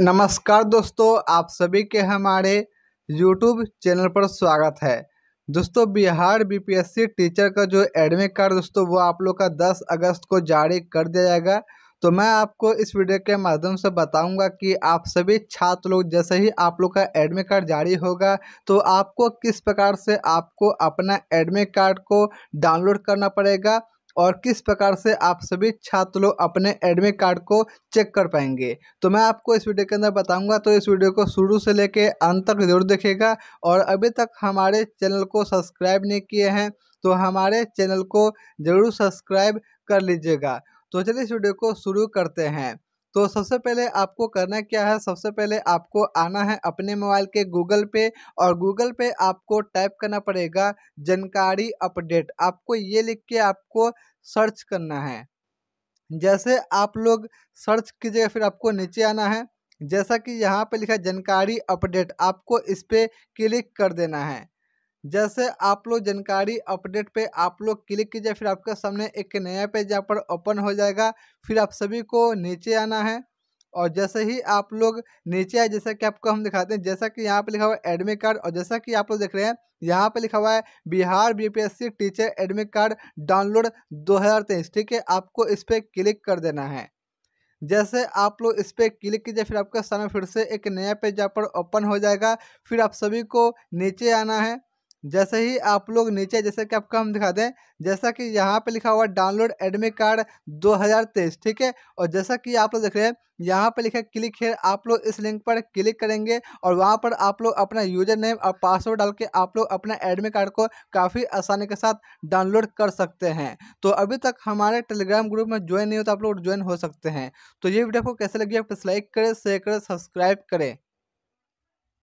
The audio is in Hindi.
नमस्कार दोस्तों आप सभी के हमारे यूट्यूब चैनल पर स्वागत है दोस्तों बिहार बीपीएससी टीचर का जो एडमिट कार्ड दोस्तों वो आप लोग का 10 अगस्त को जारी कर दिया जाएगा तो मैं आपको इस वीडियो के माध्यम से बताऊंगा कि आप सभी छात्र लोग जैसे ही आप लोग का एडमिट कार्ड जारी होगा तो आपको किस प्रकार से आपको अपना एडमिट कार्ड को डाउनलोड करना पड़ेगा और किस प्रकार से आप सभी छात्र लोग अपने एडमिट कार्ड को चेक कर पाएंगे तो मैं आपको इस वीडियो के अंदर बताऊंगा तो इस वीडियो को शुरू से लेकर अंत तक जरूर देखेगा और अभी तक हमारे चैनल को सब्सक्राइब नहीं किए हैं तो हमारे चैनल को ज़रूर सब्सक्राइब कर लीजिएगा तो चलिए इस वीडियो को शुरू करते हैं तो सबसे पहले आपको करना क्या है सबसे पहले आपको आना है अपने मोबाइल के गूगल पे और गूगल पे आपको टाइप करना पड़ेगा जानकारी अपडेट आपको ये लिख के आपको सर्च करना है जैसे आप लोग सर्च कीजिएगा फिर आपको नीचे आना है जैसा कि यहाँ पे लिखा जानकारी अपडेट आपको इस पर क्लिक कर देना है जैसे आप लोग जानकारी अपडेट पे आप लोग क्लिक कीजिए फिर आपके सामने एक नया पेज यहाँ पर ओपन हो जाएगा फिर आप सभी को नीचे आना है और जैसे ही आप लोग नीचे आए जैसा कि आपको हम दिखाते हैं जैसा कि यहाँ पे लिखा हुआ है एडमिट कार्ड और जैसा कि आप लोग देख रहे हैं यहाँ पे लिखा हुआ है Bihar BPSC teacher admit card download 2023 ठीक है आपको इस पर क्लिक कर देना है जैसे आप लोग इस पर क्लिक कीजिए फिर आपका सामने फिर से एक नया पेज यहाँ पर ओपन हो जाएगा फिर आप सभी को नीचे आना है जैसे ही आप लोग नीचे जैसे कि आपका हम दिखा दें जैसा कि यहाँ पे लिखा हुआ डाउनलोड एडमिट कार्ड 2023 ठीक है और जैसा कि आप लोग देख रहे हैं यहाँ पे लिखा क्लिक है आप लोग इस लिंक पर क्लिक करेंगे और वहाँ पर आप लोग अपना यूजर नेम और पासवर्ड डाल के आप लोग अपना एडमिट कार्ड को काफ़ी आसानी के साथ डाउनलोड कर सकते हैं तो अभी तक हमारे टेलीग्राम ग्रुप में ज्वाइन नहीं हो तो आप लोग ज्वाइन हो सकते हैं तो ये वीडियो को कैसे लगी आप लाइक करें शेयर करें सब्सक्राइब करें